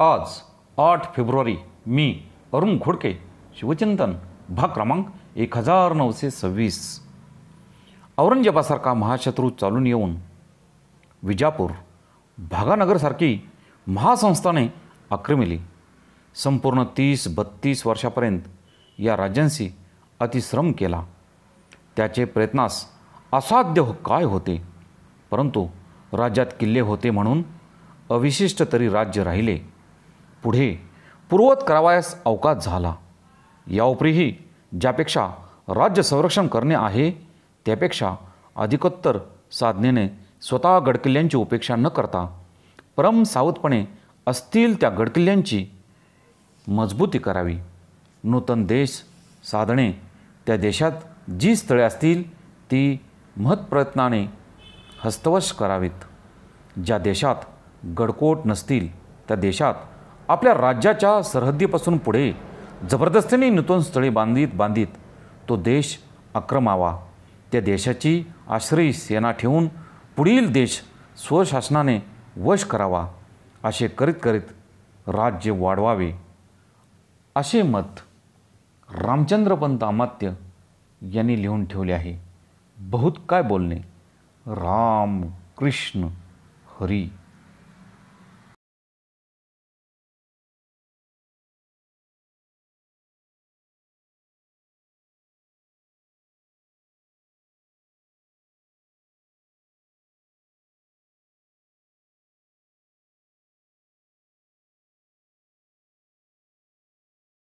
आज आठ फेब्रुवारी मी अरुण घोडके शिवचिंतन भाग क्रमांक एक हजार नऊशे सव्वीस औरंगजेबासारखा महाशत्रू चालून येऊन विजापूर भागानगरसारखी महासंस्थाने आक्रमिली संपूर्ण तीस बत्तीस वर्षापर्यंत या राज्यांशी अतिश्रम केला त्याचे प्रयत्नास असाध्य हो काय होते परंतु राज्यात किल्ले होते म्हणून अविशिष्ट तरी राज्य राहिले पुढे पूर्वत करावयास अवकाश झाला याउपरीही ज्यापेक्षा राज्य संरक्षण करणे आहे त्यापेक्षा अधिकोत्तर साधनेने स्वतः गडकिल्ल्यांची उपेक्षा न करता परम सावधपणे असतील त्या गडकिल्ल्यांची मजबूती करावी नूतन देश साधणे त्या देशात जी स्थळे असतील ती महत्प्रयत्नाने हस्तवश करावीत ज्या देशात गडकोट नसतील त्या देशात आपल्या राज्याच्या सरहद्दीपासून पुढे जबरदस्तीने नूतन स्थळे बांधित बांधित तो देश आक्रमावा त्या देशाची आश्रयी सेना ठेवून पुढील देश स्वशासनाने वश करावा असे करीत करीत राज्य वाढवावे असे मत रामचंद्रपंत अमात्य यांनी लिहून ठेवले आहे बहुत काय बोलणे राम कृष्ण हरी